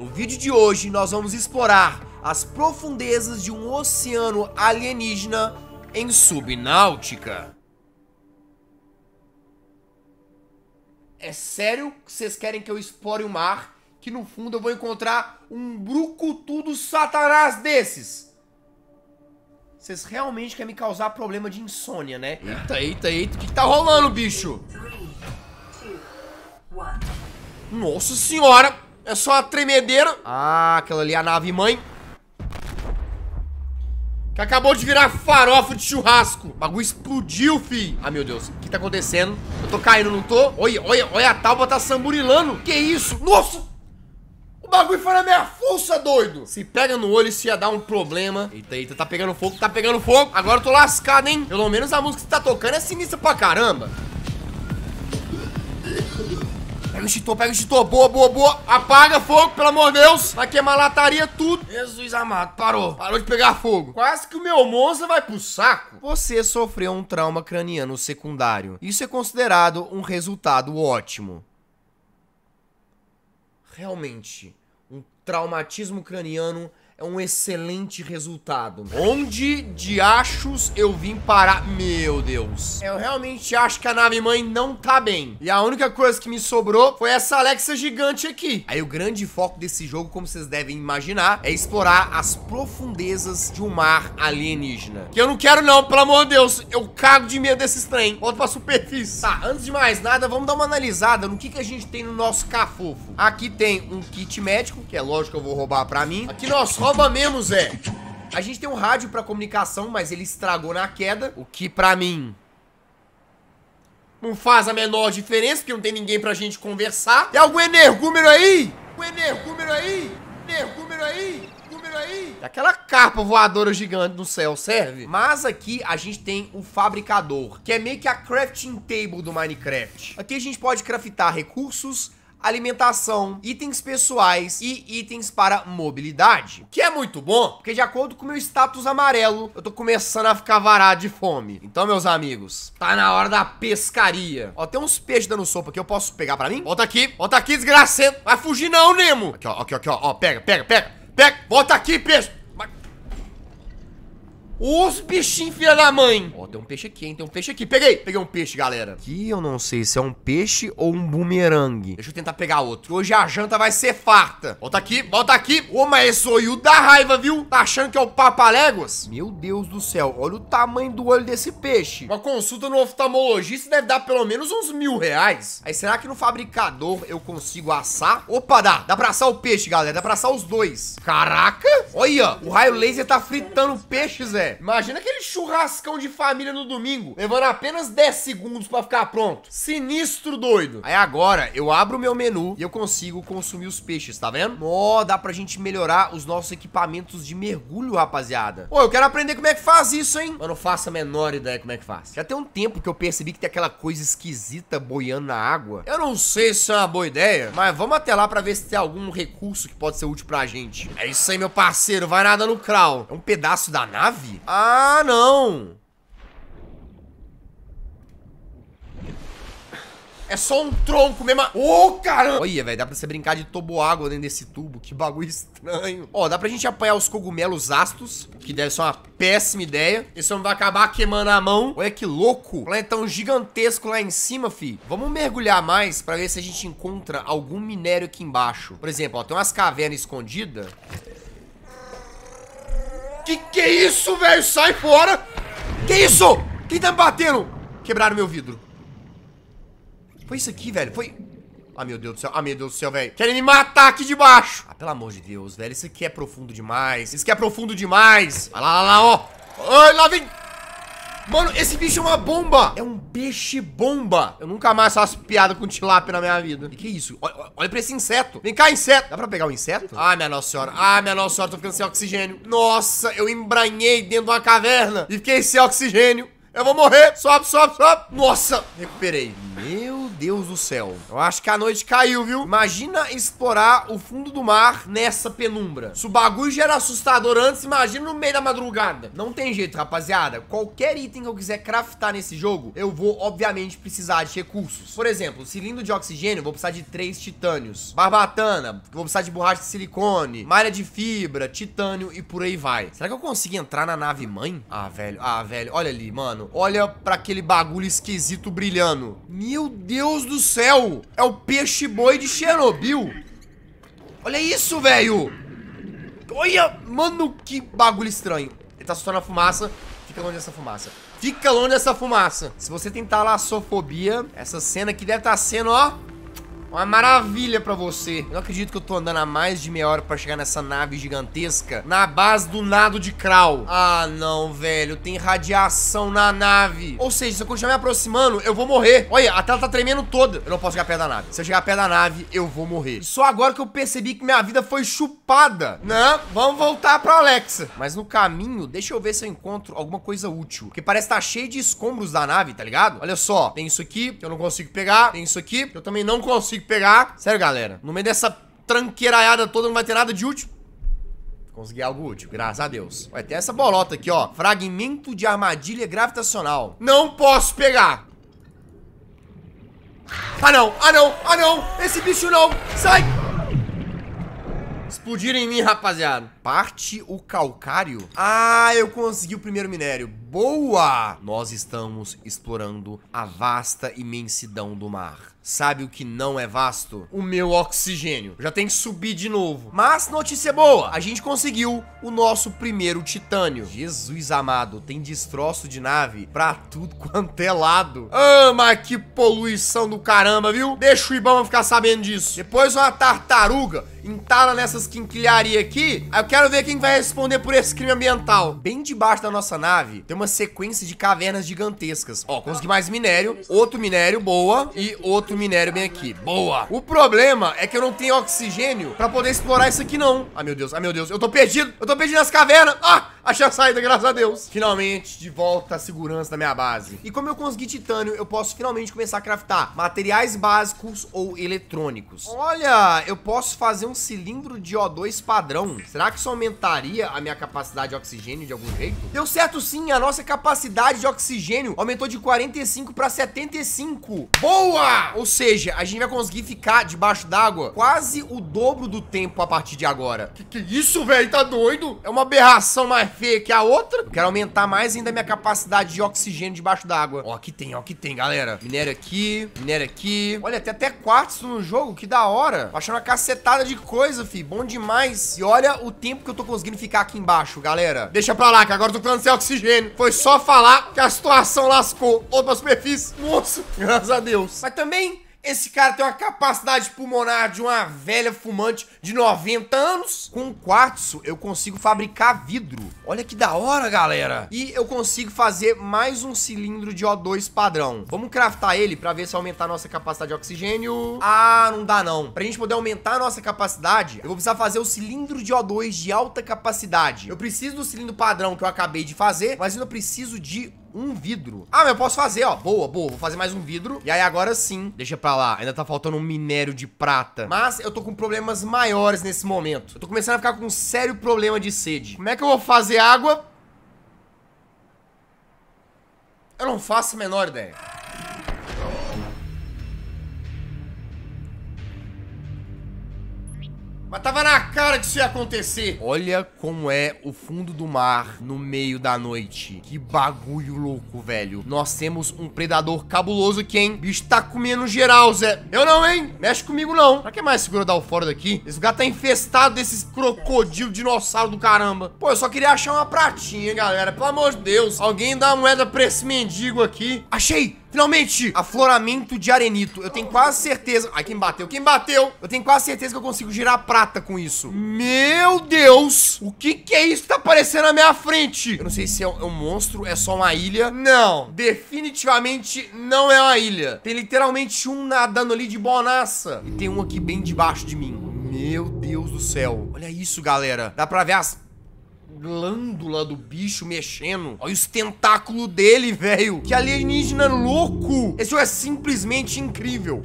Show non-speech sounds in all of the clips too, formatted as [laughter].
No vídeo de hoje nós vamos explorar as profundezas de um oceano alienígena em subnáutica. É sério que vocês querem que eu explore o mar que no fundo eu vou encontrar um brucutu do satanás desses? Vocês realmente querem me causar problema de insônia, né? É. Eita, eita, eita, o que, que tá rolando, bicho? Nossa senhora! É só a tremedeira. Ah, aquela ali é a nave mãe. Que acabou de virar farofa de churrasco. O bagulho explodiu, fi. Ah, meu Deus. O que tá acontecendo? Eu tô caindo, não tô? Olha, olha, olha a tábua tá samburilando. Que isso? Nossa! O bagulho foi na minha fuça, doido. Se pega no olho, isso ia dar um problema. Eita, eita, tá pegando fogo, tá pegando fogo. Agora eu tô lascado, hein? Pelo menos a música que tá tocando é sinistra pra caramba. Pega o extintor, pega o extintor. Boa, boa, boa. Apaga fogo, pelo amor de Deus. Vai queimar lataria tudo. Jesus amado, parou. Parou de pegar fogo. Quase que o meu monstro vai pro saco. Você sofreu um trauma craniano secundário. Isso é considerado um resultado ótimo. Realmente, um traumatismo craniano é um excelente resultado. Né? Onde de achos eu vim parar? Meu Deus. Eu realmente acho que a nave mãe não tá bem. E a única coisa que me sobrou foi essa Alexa gigante aqui. Aí o grande foco desse jogo, como vocês devem imaginar, é explorar as profundezas de um mar alienígena. Que eu não quero não, pelo amor de Deus. Eu cago de medo desses trem. Volto pra superfície. Tá, antes de mais nada, vamos dar uma analisada no que, que a gente tem no nosso cafofo. Aqui tem um kit médico, que é lógico que eu vou roubar pra mim. Aqui nós roubamos Rouba mesmo, Zé. A gente tem um rádio pra comunicação, mas ele estragou na queda. O que pra mim não faz a menor diferença, porque não tem ninguém pra gente conversar. Tem algum energúmeno aí? Algum energúmeno aí? Energúmeno aí? Energúmeno aí? Aquela carpa voadora gigante no céu serve? Mas aqui a gente tem o fabricador, que é meio que a crafting table do Minecraft. Aqui a gente pode craftar recursos, alimentação, itens pessoais e itens para mobilidade. que é muito bom, porque de acordo com o meu status amarelo, eu tô começando a ficar varado de fome. Então, meus amigos, tá na hora da pescaria. Ó, tem uns peixes dando sopa aqui, eu posso pegar pra mim? Volta aqui, volta aqui, desgracento. Vai fugir não, Nemo. Aqui, ó, aqui, ó, aqui, ó, ó pega, pega, pega, pega. Volta aqui, peixe. Os bichinhos, filha da mãe. Ó, tem um peixe aqui, hein? Tem um peixe aqui. Peguei. Peguei um peixe, galera. Aqui eu não sei se é um peixe ou um bumerangue. Deixa eu tentar pegar outro. Hoje a janta vai ser farta. Volta aqui, volta aqui. Ô, mas esse olho da raiva, viu? Tá achando que é o papaléguas? Meu Deus do céu. Olha o tamanho do olho desse peixe. Uma consulta no oftalmologista deve dar pelo menos uns mil reais. Aí será que no fabricador eu consigo assar? Opa, dá. Dá pra assar o peixe, galera. Dá pra assar os dois. Caraca. Olha, o raio laser tá fritando peixes, velho. Imagina aquele churrascão de família no domingo, levando apenas 10 segundos para ficar pronto. Sinistro doido. Aí agora eu abro o meu menu e eu consigo consumir os peixes, tá vendo? Ó, oh, dá pra gente melhorar os nossos equipamentos de mergulho, rapaziada. Pô, oh, eu quero aprender como é que faz isso, hein? Mano, faço a menor ideia como é que faz. Já tem um tempo que eu percebi que tem aquela coisa esquisita boiando na água. Eu não sei se é uma boa ideia, mas vamos até lá pra ver se tem algum recurso que pode ser útil pra gente. É isso aí, meu parceiro. Vai nada no crawl. É um pedaço da nave? Ah, não! É só um tronco mesmo. Ô, oh, caramba! Olha, velho, dá pra você brincar de toboágua dentro desse tubo. Que bagulho estranho. Ó, dá pra gente apanhar os cogumelos astos, que deve ser uma péssima ideia. Esse homem vai acabar queimando a mão. Olha que louco. Planetão gigantesco lá em cima, fi. Vamos mergulhar mais pra ver se a gente encontra algum minério aqui embaixo. Por exemplo, ó, tem umas cavernas escondidas. Que que é isso, velho? Sai fora! Que isso? Quem tá me batendo? Quebraram meu vidro. Foi isso aqui, velho. Foi... Ah, meu Deus do céu. Ah, meu Deus do céu, velho. Querem me matar aqui de baixo. Ah, pelo amor de Deus, velho. Isso aqui é profundo demais. Isso aqui é profundo demais. Vai lá, lá, lá, ó. Ai, lá vem... Mano, esse bicho é uma bomba. É um peixe bomba. Eu nunca mais faço piada com tilápia na minha vida. E que isso? Olha, olha pra esse inseto. Vem cá, inseto. Dá pra pegar o um inseto? Ah, minha nossa senhora. Ah, minha nossa senhora, tô ficando sem oxigênio. Nossa, eu embranhei dentro de uma caverna e fiquei sem oxigênio. Eu vou morrer. Sobe, sobe, sobe. Nossa, recuperei. Meu Deus do céu. Eu acho que a noite caiu, viu? Imagina explorar o fundo do mar nessa penumbra. Se o bagulho já era assustador antes, imagina no meio da madrugada. Não tem jeito, rapaziada. Qualquer item que eu quiser craftar nesse jogo, eu vou, obviamente, precisar de recursos. Por exemplo, cilindro de oxigênio, vou precisar de três titânios. Barbatana, vou precisar de borracha de silicone. Malha de fibra, titânio e por aí vai. Será que eu consigo entrar na nave mãe? Ah, velho. Ah, velho. Olha ali, mano. Olha para aquele bagulho esquisito brilhando. Meu Deus Deus do céu! É o peixe-boi de Chernobyl! Olha isso, velho! Olha! Mano, que bagulho estranho. Ele tá soltando a fumaça. Fica longe dessa fumaça. Fica longe dessa fumaça. Se você tentar lá a sofobia, essa cena aqui deve estar tá sendo, ó... Uma maravilha pra você. Eu não acredito que eu tô andando há mais de meia hora pra chegar nessa nave gigantesca na base do nado de Kral. Ah, não, velho. Tem radiação na nave. Ou seja, se eu continuar me aproximando, eu vou morrer. Olha, a tela tá tremendo toda. Eu não posso chegar perto da nave. Se eu chegar perto da nave, eu vou morrer. só agora que eu percebi que minha vida foi chupada. Não, vamos voltar pra Alexa. Mas no caminho, deixa eu ver se eu encontro alguma coisa útil. Porque parece que tá cheio de escombros da nave, tá ligado? Olha só, tem isso aqui que eu não consigo pegar. Tem isso aqui que eu também não consigo consigo pegar. Sério, galera. No meio dessa tranqueiraiada toda não vai ter nada de útil. Consegui algo útil, graças a Deus. Ué, tem essa bolota aqui, ó. Fragmento de armadilha gravitacional. Não posso pegar. Ah, não. Ah, não. Ah, não. Esse bicho não. Sai. Explodiram em mim, rapaziada. Parte o calcário. Ah, eu consegui o primeiro minério boa, nós estamos explorando a vasta imensidão do mar. Sabe o que não é vasto? O meu oxigênio. Já tem que subir de novo. Mas notícia boa, a gente conseguiu o nosso primeiro titânio. Jesus amado, tem destroço de nave pra tudo [laughs] quanto é lado. Ah, mas que poluição do caramba, viu? Deixa o Ibama ficar sabendo disso. Depois uma tartaruga entala nessas quinquilharias aqui, aí eu quero ver quem vai responder por esse crime ambiental. Bem debaixo da nossa nave, tem uma sequência de cavernas gigantescas. Ó, consegui mais minério, outro minério, boa, e outro minério bem aqui, boa. O problema é que eu não tenho oxigênio pra poder explorar isso aqui não. Ah, meu Deus, ah, meu Deus, eu tô perdido, eu tô perdido nas cavernas. Ah! Achei a saída, graças a Deus. Finalmente, de volta à segurança da minha base. E como eu consegui titânio, eu posso finalmente começar a craftar materiais básicos ou eletrônicos. Olha, eu posso fazer um cilindro de O2 padrão. Será que isso aumentaria a minha capacidade de oxigênio de algum jeito? Deu certo sim, a nossa capacidade de oxigênio aumentou de 45 para 75. Boa! Ou seja, a gente vai conseguir ficar debaixo d'água quase o dobro do tempo a partir de agora. Que que é isso, velho? Tá doido? É uma aberração mais feia que a outra. Eu quero aumentar mais ainda a minha capacidade de oxigênio debaixo d'água. Ó, aqui tem, ó, aqui tem, galera. Minério aqui, minério aqui. Olha, tem até quartzo no jogo, que da hora. Tô achando uma cacetada de coisa, fi. Bom demais. E olha o tempo que eu tô conseguindo ficar aqui embaixo, galera. Deixa pra lá, que agora eu tô ficando sem oxigênio. Foi só falar que a situação lascou. Outra superfície. Moço, [laughs] graças a Deus. Mas também... Esse cara tem uma capacidade pulmonar de uma velha fumante de 90 anos. Com quartzo, eu consigo fabricar vidro. Olha que da hora, galera. E eu consigo fazer mais um cilindro de O2 padrão. Vamos craftar ele pra ver se aumentar a nossa capacidade de oxigênio. Ah, não dá não. Pra gente poder aumentar a nossa capacidade, eu vou precisar fazer o cilindro de O2 de alta capacidade. Eu preciso do cilindro padrão que eu acabei de fazer, mas ainda preciso de um vidro. Ah, mas eu posso fazer, ó. Boa, boa. Vou fazer mais um vidro. E aí agora sim. Deixa pra lá. Ainda tá faltando um minério de prata. Mas eu tô com problemas maiores nesse momento. Eu tô começando a ficar com um sério problema de sede. Como é que eu vou fazer água? Eu não faço a menor ideia. Mas tava na cara que isso ia acontecer. Olha como é o fundo do mar no meio da noite. Que bagulho louco, velho. Nós temos um predador cabuloso aqui, hein? Bicho tá comendo geral, Zé. Eu não, hein? Mexe comigo, não. Pra que mais segura dar o fora daqui? Esse lugar tá infestado desses crocodilo dinossauro do caramba. Pô, eu só queria achar uma pratinha, galera. Pelo amor de Deus. Alguém dá uma moeda pra esse mendigo aqui. Achei! Finalmente, afloramento de arenito. Eu tenho quase certeza... Ai, quem bateu? Quem bateu? Eu tenho quase certeza que eu consigo girar prata com isso. Meu Deus! O que que é isso que tá aparecendo na minha frente? Eu não sei se é um, é um monstro, é só uma ilha. Não, definitivamente não é uma ilha. Tem literalmente um nadando ali de bonaça. E tem um aqui bem debaixo de mim. Meu Deus do céu. Olha isso, galera. Dá pra ver as glândula do bicho mexendo. Olha os tentáculos dele, velho. Que alienígena louco. Esse jogo é simplesmente incrível.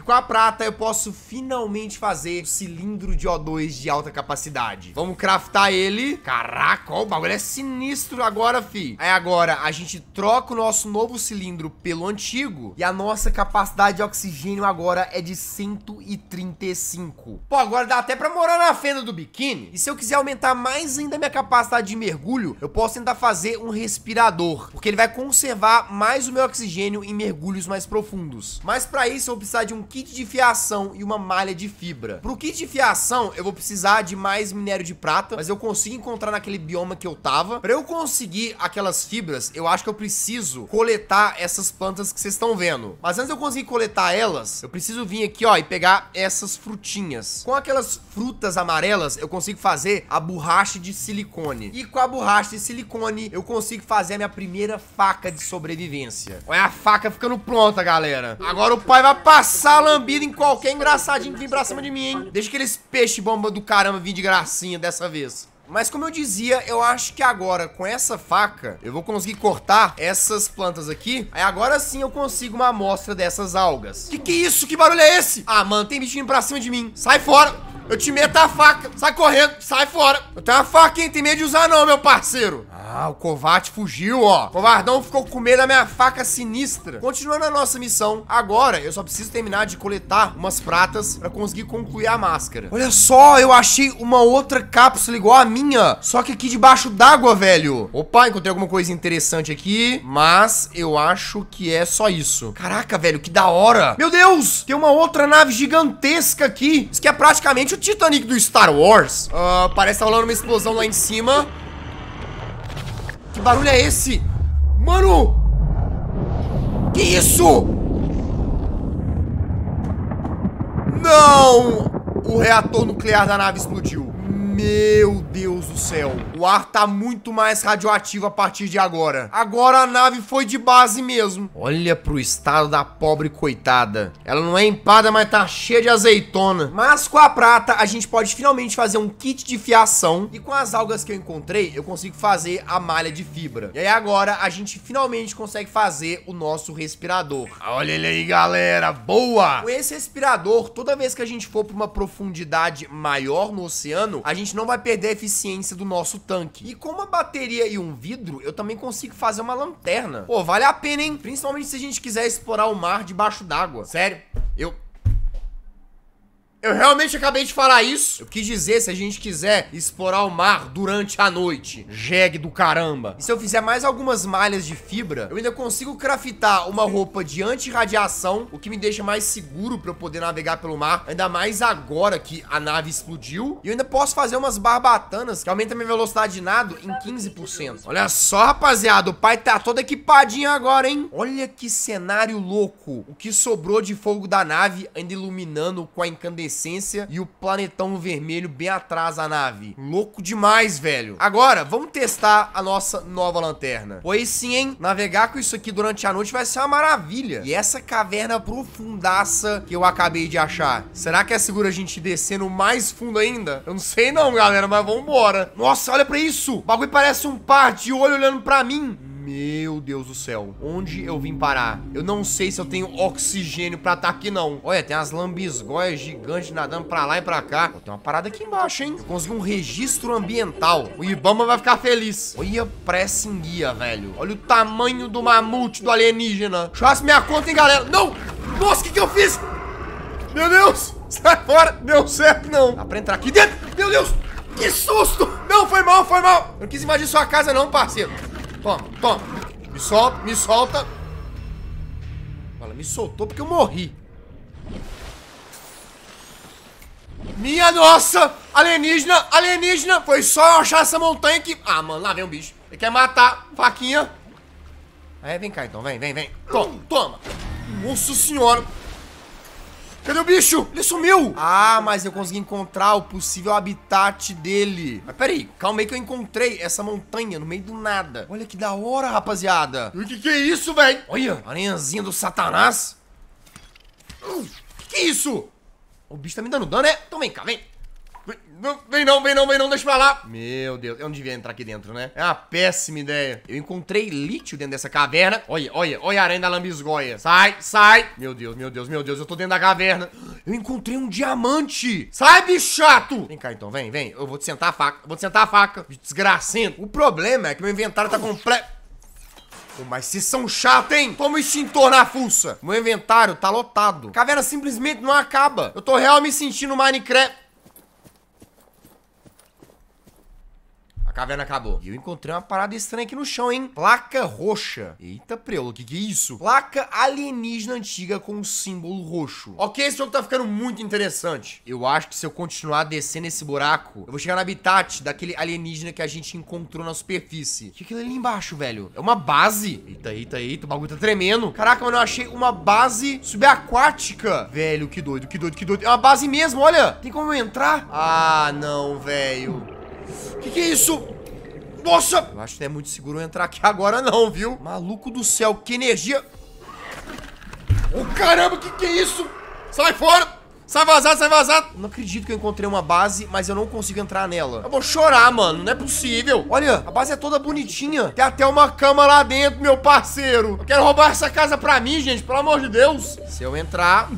E com a prata eu posso finalmente fazer o cilindro de O2 de alta capacidade. Vamos craftar ele. Caraca, ó, o bagulho é sinistro agora, fi. Aí agora a gente troca o nosso novo cilindro pelo antigo e a nossa capacidade de oxigênio agora é de 135. Pô, agora dá até pra morar na fenda do biquíni. E se eu quiser aumentar mais ainda a minha capacidade de mergulho, eu posso tentar fazer um respirador, porque ele vai conservar mais o meu oxigênio em mergulhos mais profundos. Mas pra isso eu vou precisar de um kit de fiação e uma malha de fibra. Pro kit de fiação, eu vou precisar de mais minério de prata, mas eu consigo encontrar naquele bioma que eu tava. Pra eu conseguir aquelas fibras, eu acho que eu preciso coletar essas plantas que vocês estão vendo. Mas antes de eu conseguir coletar elas, eu preciso vir aqui, ó, e pegar essas frutinhas. Com aquelas frutas amarelas, eu consigo fazer a borracha de silicone. E com a borracha de silicone, eu consigo fazer a minha primeira faca de sobrevivência. Olha a faca ficando pronta, galera. Agora o pai vai passar lambida em qualquer engraçadinho que vem pra cima de mim, hein? Deixa aqueles peixe bomba do caramba vir de gracinha dessa vez. Mas como eu dizia, eu acho que agora com essa faca eu vou conseguir cortar essas plantas aqui. Aí agora sim eu consigo uma amostra dessas algas. Que que é isso? Que barulho é esse? Ah, mano, tem bichinho pra cima de mim. Sai fora! Eu te meto a faca. Sai correndo, sai fora. Eu tenho uma faca, hein? Tem medo de usar não, meu parceiro. Ah, o covarde fugiu, ó. O covardão ficou com medo da minha faca sinistra. Continuando a nossa missão, agora eu só preciso terminar de coletar umas pratas pra conseguir concluir a máscara. Olha só, eu achei uma outra cápsula igual a minha, só que aqui debaixo d'água, velho. Opa, encontrei alguma coisa interessante aqui, mas eu acho que é só isso. Caraca, velho, que da hora. Meu Deus, tem uma outra nave gigantesca aqui. Isso que é praticamente o Titanic do Star Wars. Uh, parece que tá rolando uma explosão lá em cima. Que barulho é esse? Mano! Que isso? Não! O reator nuclear da nave explodiu. Meu Deus do céu. O ar tá muito mais radioativo a partir de agora. Agora a nave foi de base mesmo. Olha pro estado da pobre coitada. Ela não é empada, mas tá cheia de azeitona. Mas com a prata, a gente pode finalmente fazer um kit de fiação. E com as algas que eu encontrei, eu consigo fazer a malha de fibra. E aí agora, a gente finalmente consegue fazer o nosso respirador. Olha ele aí, galera. Boa! Com esse respirador, toda vez que a gente for pra uma profundidade maior no oceano, a gente gente não vai perder a eficiência do nosso tanque. E com uma bateria e um vidro, eu também consigo fazer uma lanterna. Pô, vale a pena, hein? Principalmente se a gente quiser explorar o mar debaixo d'água. Sério, eu... Eu realmente acabei de falar isso. Eu quis dizer se a gente quiser explorar o mar durante a noite. Jegue do caramba. E se eu fizer mais algumas malhas de fibra, eu ainda consigo craftar uma roupa de anti-radiação, o que me deixa mais seguro para eu poder navegar pelo mar, ainda mais agora que a nave explodiu. E eu ainda posso fazer umas barbatanas que aumenta minha velocidade de nado em 15%. Olha só, rapaziada, o pai tá todo equipadinho agora, hein? Olha que cenário louco. O que sobrou de fogo da nave ainda iluminando com a incandescência essência e o planetão vermelho bem atrás da nave. Louco demais, velho. Agora, vamos testar a nossa nova lanterna. Pois sim, hein? Navegar com isso aqui durante a noite vai ser uma maravilha. E essa caverna profundaça que eu acabei de achar. Será que é seguro a gente descer no mais fundo ainda? Eu não sei não, galera, mas vambora. Nossa, olha pra isso. O bagulho parece um par de olho olhando pra mim. Meu Deus do céu. Onde eu vim parar? Eu não sei se eu tenho oxigênio pra estar tá aqui, não. Olha, tem umas lambisgóias gigantes nadando pra lá e pra cá. Oh, tem uma parada aqui embaixo, hein? Eu consegui um registro ambiental. O Ibama vai ficar feliz. Olha pressa em guia, velho. Olha o tamanho do mamute do alienígena. Chance minha conta, hein, galera? Não! Nossa, o que, que eu fiz? Meu Deus! Sai fora! Deu certo, não! Dá pra entrar aqui dentro! Meu Deus! Que susto! Não, foi mal, foi mal! Eu não quis invadir sua casa não, parceiro. Toma, toma. Me solta, me solta. Ela me soltou porque eu morri. Minha nossa! Alienígena, alienígena! Foi só eu achar essa montanha que... Ah, mano, lá vem um bicho. Ele quer matar, faquinha. É, vem cá então, vem, vem, vem. Toma, toma. Nossa senhora. Cadê o bicho? Ele sumiu! Ah, mas eu consegui encontrar o possível habitat dele. Mas peraí, calma aí que eu encontrei essa montanha no meio do nada. Olha que da hora, rapaziada. O que que é isso, velho? Olha, aranhazinha do satanás. Uh, que que é isso? O bicho tá me dando dano, é? Então vem cá, vem. Não, vem não, vem não, vem não, deixa pra lá. Meu Deus, eu não devia entrar aqui dentro, né? É uma péssima ideia. Eu encontrei lítio dentro dessa caverna. Olha, olha, olha a aranha da lambisgoia. Sai, sai. Meu Deus, meu Deus, meu Deus, eu tô dentro da caverna. Eu encontrei um diamante. Sai, bicho chato. Vem cá então, vem, vem. Eu vou te sentar a faca, eu vou te sentar a faca. Desgracento. O problema é que meu inventário tá completo mas se são chato, hein? Toma o extintor na fuça. Meu inventário tá lotado. a Caverna simplesmente não acaba. Eu tô real me sentindo Minecraft. A caverna acabou. E eu encontrei uma parada estranha aqui no chão, hein? Placa roxa. Eita, prelo, o que que é isso? Placa alienígena antiga com um símbolo roxo. Ok, esse jogo tá ficando muito interessante. Eu acho que se eu continuar descendo esse buraco, eu vou chegar no habitat daquele alienígena que a gente encontrou na superfície. O que que é ali embaixo, velho? É uma base? Eita, eita, eita, o bagulho tá tremendo. Caraca, mano, eu achei uma base subaquática. Velho, que doido, que doido, que doido. É uma base mesmo, olha. Tem como eu entrar? Ah, não, velho. Que que é isso? Nossa! Eu acho que não é muito seguro entrar aqui agora não, viu? Maluco do céu, que energia! O oh, caramba, que que é isso? Sai fora! Sai vazado, sai vazado. Não acredito que eu encontrei uma base, mas eu não consigo entrar nela. Eu vou chorar, mano. Não é possível. Olha, a base é toda bonitinha. Tem até uma cama lá dentro, meu parceiro. Eu quero roubar essa casa pra mim, gente. Pelo amor de Deus. Se eu entrar,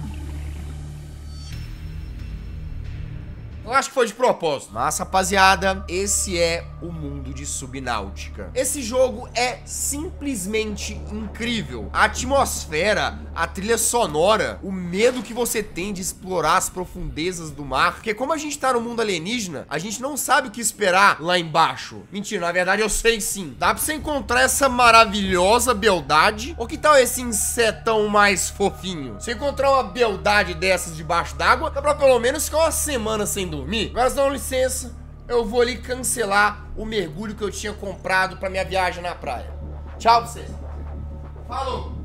Eu acho que foi de propósito. Mas, rapaziada, esse é o mundo de Subnáutica. Esse jogo é simplesmente incrível. A atmosfera, a trilha sonora, o medo que você tem de explorar as profundezas do mar. Porque como a gente tá no mundo alienígena, a gente não sabe o que esperar lá embaixo. Mentira, na verdade eu sei sim. Dá pra você encontrar essa maravilhosa beldade? Ou que tal esse insetão mais fofinho? Se encontrar uma beldade dessas debaixo d'água, dá pra pelo menos ficar uma semana sem dormir. Agora licença, eu vou ali cancelar o mergulho que eu tinha comprado pra minha viagem na praia. Tchau pra vocês. Falou!